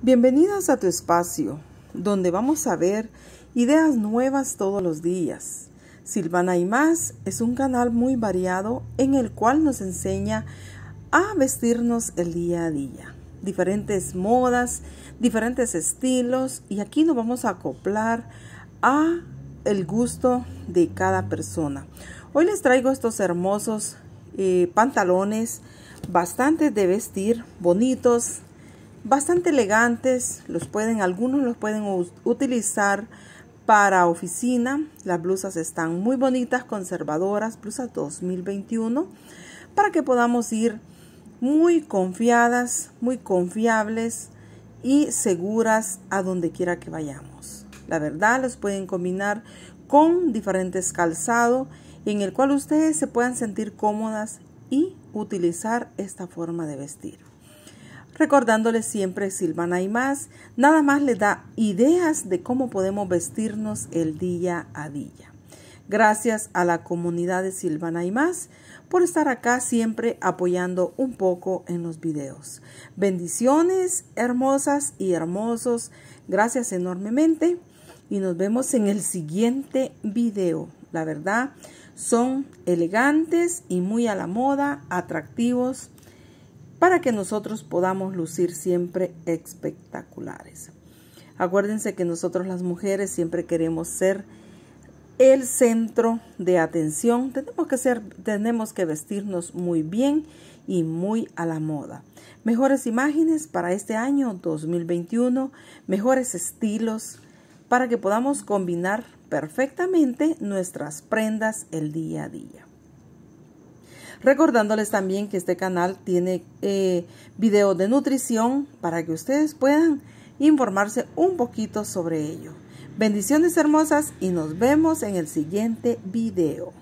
Bienvenidas a tu espacio, donde vamos a ver ideas nuevas todos los días. Silvana y más es un canal muy variado en el cual nos enseña a vestirnos el día a día. Diferentes modas, diferentes estilos y aquí nos vamos a acoplar a el gusto de cada persona. Hoy les traigo estos hermosos eh, pantalones, bastante de vestir, bonitos, bastante elegantes, los pueden, algunos los pueden utilizar para oficina. Las blusas están muy bonitas, conservadoras, blusas 2021, para que podamos ir muy confiadas, muy confiables y seguras a donde quiera que vayamos. La verdad, los pueden combinar con diferentes calzados en el cual ustedes se puedan sentir cómodas y utilizar esta forma de vestir. Recordándoles siempre Silvana y más, nada más le da ideas de cómo podemos vestirnos el día a día. Gracias a la comunidad de Silvana y más por estar acá siempre apoyando un poco en los videos. Bendiciones hermosas y hermosos. Gracias enormemente y nos vemos en el siguiente video. La verdad, son elegantes y muy a la moda, atractivos para que nosotros podamos lucir siempre espectaculares. Acuérdense que nosotros las mujeres siempre queremos ser el centro de atención. Tenemos que ser, tenemos que vestirnos muy bien y muy a la moda. Mejores imágenes para este año 2021, mejores estilos para que podamos combinar perfectamente nuestras prendas el día a día. Recordándoles también que este canal tiene eh, videos de nutrición para que ustedes puedan informarse un poquito sobre ello. Bendiciones hermosas y nos vemos en el siguiente video.